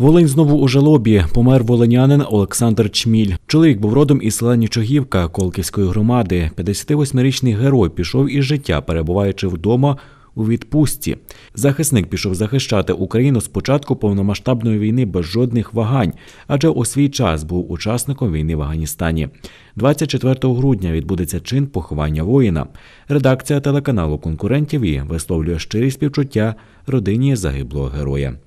Волинь знову у жалобі помер волинянин Олександр Чміль. Чоловік був родом із села Нічогівка Колківської громади. 58-річний герой пішов із життя, перебуваючи вдома у відпустці. Захисник пішов захищати Україну з початку повномасштабної війни без жодних вагань, адже у свій час був учасником війни в Афганістані. 24 грудня відбудеться чин поховання воїна. Редакція телеканалу конкурентів і висловлює щирі співчуття родині загиблого героя.